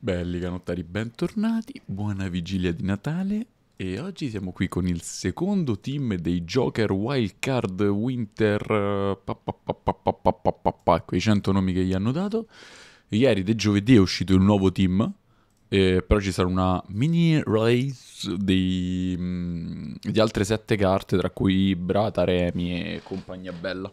Belli canottari, bentornati, buona vigilia di Natale e oggi siamo qui con il secondo team dei Joker Wildcard Winter, eh, pa, pa, pa, quei 100 nomi che gli hanno dato. Ieri del giovedì è uscito il nuovo team, eh, però ci sarà una mini race di, mm, di altre 7 carte, tra cui Brata, Remi e compagnia bella.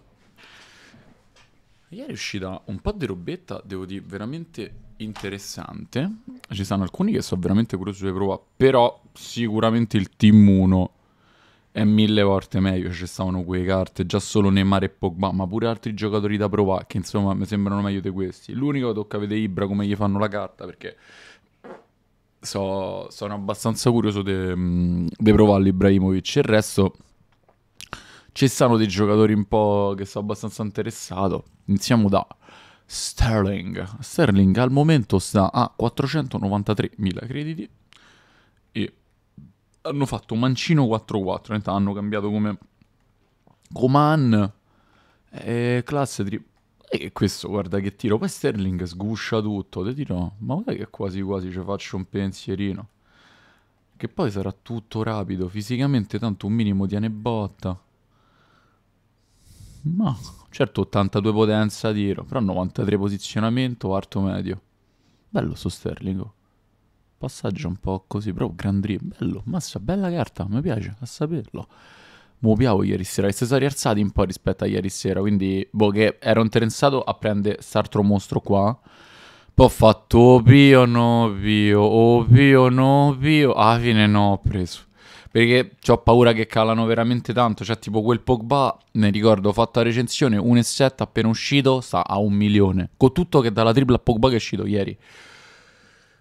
Ieri è uscita un po' di robetta, devo dire, veramente interessante. Ci sono alcuni che sono veramente curioso di provare, però sicuramente il Team 1 è mille volte meglio. Ci stavano quelle carte, già solo Neymar e Pogba, ma pure altri giocatori da provare, che insomma mi sembrano meglio di questi. L'unico tocca vedere Ibra come gli fanno la carta, perché so, sono abbastanza curioso di provare Ibrahimovic. Il resto... Ci stanno dei giocatori un po' che sono abbastanza interessato. Iniziamo da Sterling. Sterling al momento sta a 493.000 crediti e hanno fatto mancino 4-4, hanno cambiato come Coman, eh, classe 3. E questo guarda che tiro, poi Sterling sguscia tutto, ti dirò, ma guarda che quasi quasi ci faccio un pensierino. Che poi sarà tutto rapido, fisicamente tanto un minimo tiene botta. Ma certo 82 potenza tiro, però 93 posizionamento, quarto medio. Bello sto Sterling. Oh. Passaggio un po' così, però Grand Dream, bello, massa, bella carta, mi piace, a saperlo. Muoviavo ieri sera, che si sono rialzati un po' rispetto a ieri sera, quindi boh che ero interessato a prendere quest'altro mostro qua. Poi ho fatto oh, pio no pio, oh pio no pio, alla fine no ho preso perché ho paura che calano veramente tanto. Cioè, tipo quel Pogba, ne ricordo, ho fatto la recensione, 1,7 appena uscito, sta a un milione. Con tutto che dalla tripla Pogba che è uscito ieri.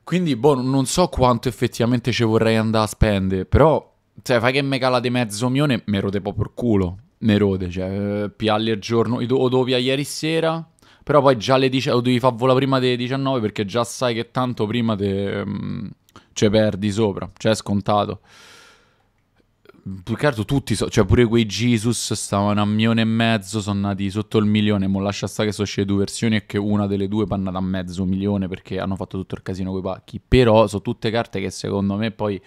Quindi, boh, non so quanto effettivamente ci vorrei andare a spendere, però, cioè, fai che me cala di mezzo milione, mi rode proprio il culo. Mi rode, cioè, eh, pialli al giorno, o doppia ieri sera, però poi già le 19, devi far volare prima delle 19 perché già sai che tanto prima te, Cioè, perdi sopra, cioè è scontato più che altro tutti, so, cioè pure quei Jesus stavano a milione e mezzo, sono nati sotto il milione, mo lascia sta che sono uscite due versioni e che una delle due pannata a mezzo milione perché hanno fatto tutto il casino coi pacchi, però sono tutte carte che secondo me poi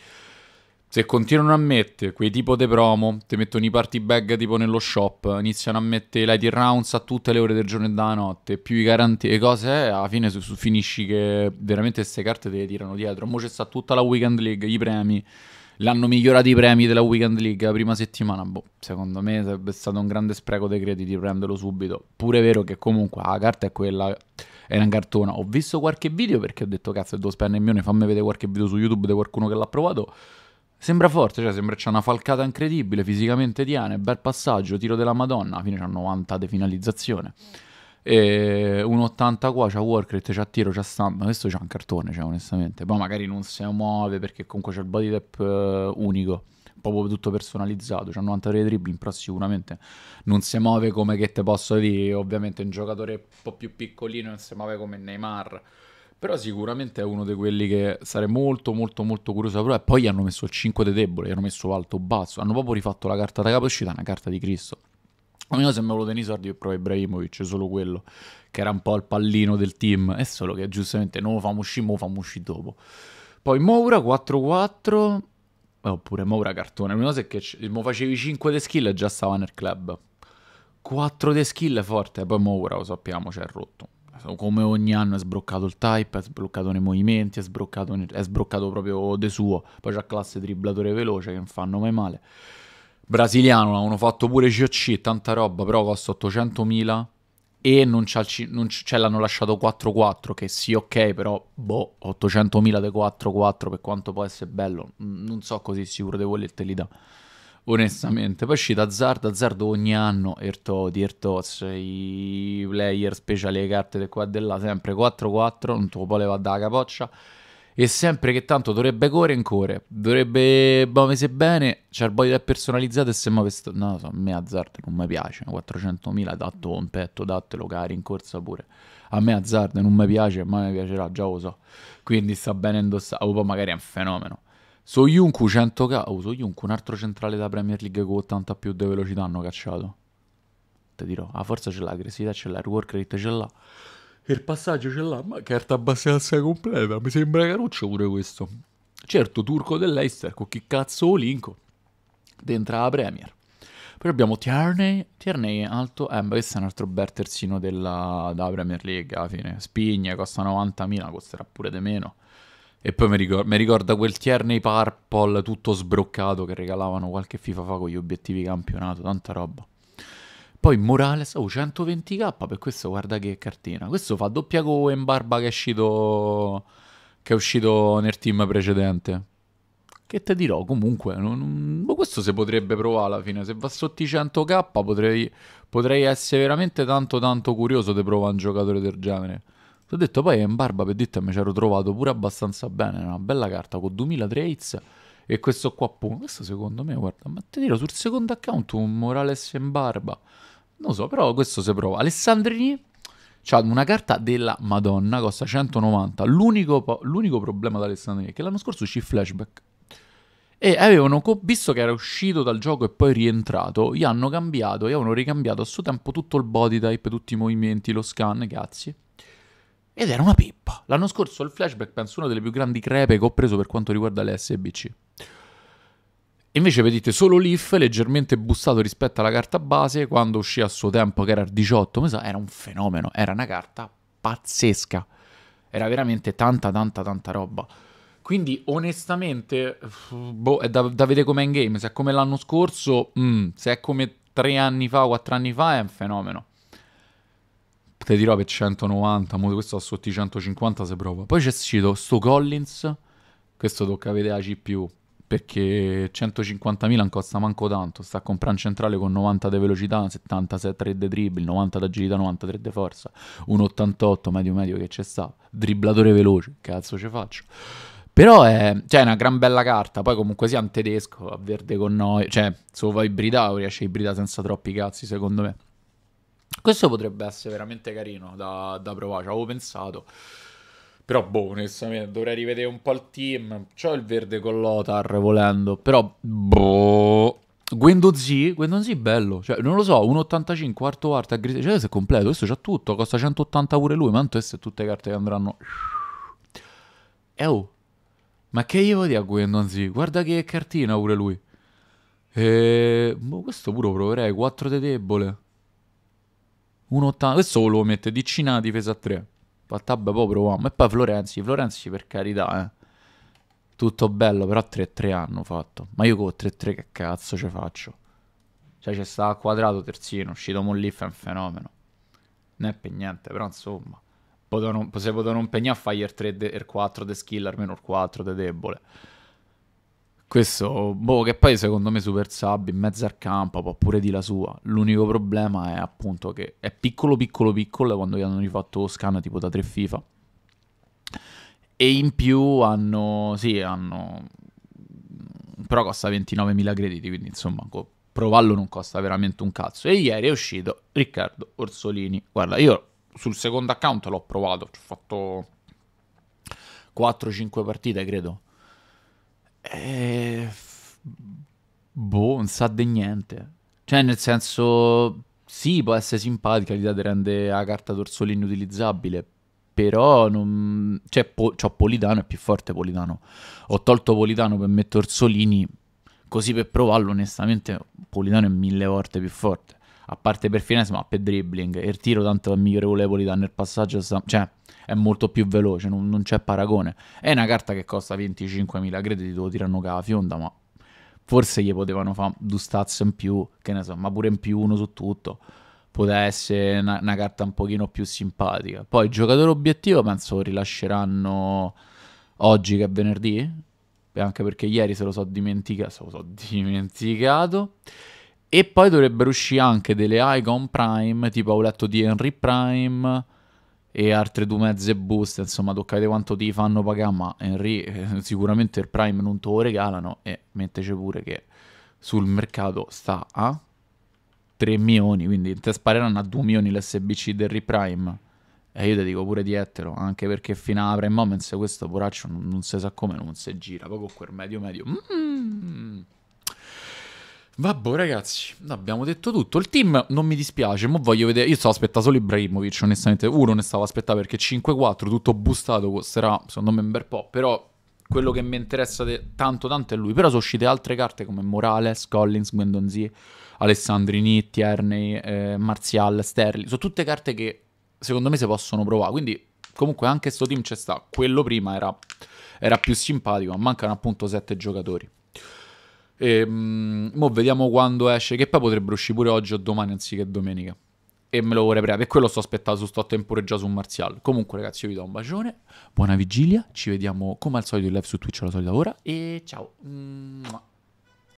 se continuano a mettere quei tipo di promo, ti mettono i party bag tipo nello shop, iniziano a mettere light rounds a tutte le ore del giorno e della notte, più i garanti e cose, eh, alla fine su, su, finisci che veramente queste carte te le tirano dietro. Mo c'è sta tutta la weekend league, i premi l'hanno migliorato i premi della Weekend League la prima settimana. Boh, secondo me sarebbe stato un grande spreco dei crediti prenderlo subito. Pure è vero che comunque la carta è quella. Era in cartona. Ho visto qualche video perché ho detto cazzo, devo spendere il milione. Fammi vedere qualche video su YouTube di qualcuno che l'ha provato. Sembra forte, cioè sembra c'è una falcata incredibile. Fisicamente Diane, bel passaggio, tiro della Madonna. Alla fine c'ha 90 di finalizzazione. E un 80 qua c'ha Warcraft, c'ha tiro, c'ha stampa. Questo c'ha un cartone, cioè, onestamente. Poi magari non si muove perché comunque c'ha il body tap eh, unico. Proprio tutto personalizzato, c'ha 93 dribbling, però sicuramente non si muove come che te posso dire. Ovviamente un giocatore un po' più piccolino non si muove come Neymar. Però sicuramente è uno di quelli che sarei molto molto molto curioso da E poi hanno messo il 5 de debole, hanno messo alto basso, hanno proprio rifatto la carta da capo, uscita una carta di Cristo. Ognuno se mi è voluto in Isardi per Ibrahimovic, solo quello che era un po' il pallino del team. È solo che giustamente non lo famo uscire, mo lo famo uscire dopo. Poi Moura 4-4, eh, oppure Moura cartone. L'unica cosa è che mo facevi 5 de skill e già stava nel club. 4 de skill è forte, poi Moura lo sappiamo, cioè è rotto. Come ogni anno è sbroccato il type, è sbloccato nei movimenti, è sbroccato, è sbroccato proprio de suo. Poi c'ha classe dribblatore veloce che non fanno mai male brasiliano, l'hanno fatto pure COC, tanta roba, però costa 800.000 e non c'ha non cioè l'hanno lasciato 4-4, che sì, ok, però boh, 800.000 di 4-4, per quanto può essere bello, non so così sicuro di quelli te li Onestamente, poi è Azzardo, Azzardo ogni anno, Erto, di i player speciali, le carte di qua e di là, sempre 4-4, non te lo può levare dalla capoccia e sempre che tanto dovrebbe core in core, dovrebbe muoversi bene, c'è il body personalizzato e se muove... no, so, a me Azzard non mi piace, 400.000 datto un petto, datelo cari in corsa pure. A me Azzard non mi piace, ma mi piacerà, già lo so. Quindi sta bene indossato, o oh, poi magari è un fenomeno. Soyuncu 100k, oh Soyuncu un altro centrale da Premier League con 80 più di velocità hanno cacciato. Ti dirò, a ah, forza ce l'ha, l'aggressività ce l'ha, il work rate ce l'ha il passaggio ce l'ha, ma carta abbastanza completa. Mi sembra caruccio pure questo. Certo, turco dell'Eister, con chi cazzo Olinco, dentro la Premier. Poi abbiamo Tierney, Tierney alto, eh, ma questo è un altro bel terzino della, della Premier League alla fine. Spigne, costa 90.000, costerà pure di meno. E poi mi, ricorda, mi ricorda quel Tierney Purple tutto sbroccato che regalavano qualche FIFA fa con gli obiettivi campionato, tanta roba. Poi Morales, oh 120k per questo guarda che cartina. Questo fa doppia con Barba che è uscito che è uscito nel team precedente. Che te dirò, comunque, non, non, boh, questo si potrebbe provare alla fine. Se va sotto i 100k potrei, potrei essere veramente tanto tanto curioso di provare un giocatore del genere. Ti ho detto poi in barba per dirti mi ci ero trovato pure abbastanza bene, È una bella carta con 2000 trades e questo qua, appunto, questo secondo me, guarda, ma te tiro sul secondo account un Morales in barba. Non so, però questo si prova. Alessandrini c'ha una carta della Madonna, costa 190. L'unico, l'unico problema di Alessandrini è che l'anno scorso uscì Flashback. E avevano, visto che era uscito dal gioco e poi rientrato, gli hanno cambiato, gli avevano ricambiato a suo tempo tutto il body type, tutti i movimenti, lo scan, cazzi. Ed era una pippa. L'anno scorso il flashback penso una delle più grandi crepe che ho preso per quanto riguarda le SBC. Invece vedete solo Leaf leggermente bustato rispetto alla carta base quando uscì a suo tempo che era il 18, mi sa, era un fenomeno, era una carta pazzesca. Era veramente tanta tanta tanta roba. Quindi onestamente boh, è da, da vedere è in game, se è come l'anno scorso, mm, se è come tre anni fa, quattro anni fa è un fenomeno. Te dirò per 190, mo questo a sotto i 150 se prova. Poi c'è uscito sto Collins, questo tocca vedere la CPU perché 150.000 costa manco tanto, sta a comprare un centrale con 90 di velocità, 73 di dribble, 90 di agilità, 93 di forza, un 88 medio medio che c'è sta, dribblatore veloce, cazzo ce faccio. Però è, cioè, è una gran bella carta, poi comunque sia un tedesco, a verde con noi, cioè se lo fa ibridato riesce a ibridare senza troppi cazzi secondo me. Questo potrebbe essere veramente carino da, da provare, ci avevo pensato. Però, boh, onestamente, dovrei rivedere un po' il team. C'ho il verde con l'Otar, volendo. Però, boh... Guendo Z, Guendo Z bello, cioè non lo so, 1,85, quarto quarto, a gris, cioè questo è completo, questo c'ha tutto, costa 180 pure lui, ma tanto queste tutte le carte che andranno... E eh, oh. ma che gli vuoi dire a Guendo Z? Guarda che cartina pure lui. E... Eh, boh, questo pure proverei, 4 de debole. 1,80, questo lo mette, DC una difesa 3 fa tab poi proviamo. E poi Florenzi, Florenzi per carità, eh. Tutto bello, però 3-3 hanno fatto. Ma io con 3-3 che cazzo ci faccio? Cioè c'è a quadrato terzino, uscito Molliff è un fenomeno. Non è per niente, però insomma. Potevano, se potevano impegnare a fare il 3 e il 4 de skill, almeno il 4 de debole. Questo, boh, che poi secondo me Super Sub in mezzo al campo può pure dire la sua. L'unico problema è appunto che è piccolo, piccolo, piccolo quando gli hanno rifatto lo scan tipo da 3 FIFA. E in più hanno, sì, hanno... Però costa 29.000 crediti, quindi insomma, provarlo non costa veramente un cazzo. E ieri è uscito Riccardo Orsolini. Guarda, io sul secondo account l'ho provato, ho fatto 4-5 partite, credo eh, boh, non sa di niente. Cioè, nel senso, sì, può essere simpatica l'idea di rendere la carta dorsale inutilizzabile, però non... Cioè, po... Cioè, Politano è più forte Politano. Ho tolto Politano per mettere Orsolini, così per provarlo, onestamente, Politano è mille volte più forte. A parte per finesse, ma per dribbling. E il tiro tanto è migliore volevoli Politano, il passaggio... Sta... Cioè, è molto più veloce, non, non c'è paragone. È una carta che costa 25.000 crediti, devo tirano cava fionda, ma forse gli potevano fare due stazzo in più, che ne so, ma pure in più uno su tutto. Poteva essere una, una carta un pochino più simpatica. Poi giocatore obiettivo penso rilasceranno oggi che è venerdì, anche perché ieri se lo so dimenticato, se lo so dimenticato. E poi dovrebbero uscire anche delle icon prime, tipo ho letto di Henry Prime, e altre due mezze buste, insomma, toccate quanto ti fanno pagare, ma Henry eh, sicuramente il Prime non te lo regalano e metteci pure che sul mercato sta a 3 milioni, quindi te spareranno a 2 milioni l'SBC del Reprime. E io ti dico pure di etero, anche perché fino alla Prime Moments questo poraccio non, non si sa come non si gira, proprio quel medio medio. Mm-hmm. Vabbè ragazzi, abbiamo detto tutto. Il team non mi dispiace, ma voglio vedere... Io sto aspettando solo Ibrahimovic, onestamente. Uno ne stavo aspettando perché 5-4, tutto boostato, costerà secondo me un bel po'. Però quello che mi interessa tanto tanto è lui. Però sono uscite altre carte come Morales, Collins, Guendonzi, Alessandrini, Tierney, eh, Martial, Sterling. Sono tutte carte che secondo me si possono provare. Quindi comunque anche sto team c'è sta. Quello prima era, era più simpatico, ma mancano appunto 7 giocatori. E, mm, mo vediamo quando esce, che poi potrebbe uscire pure oggi o domani anziché domenica. E me lo vorrei prendere. Per quello sto aspettando, sto a temporeggiando su Martial. Comunque ragazzi, io vi do un bacione, buona vigilia, ci vediamo come al solito in live su Twitch alla solita ora e ciao. Mua.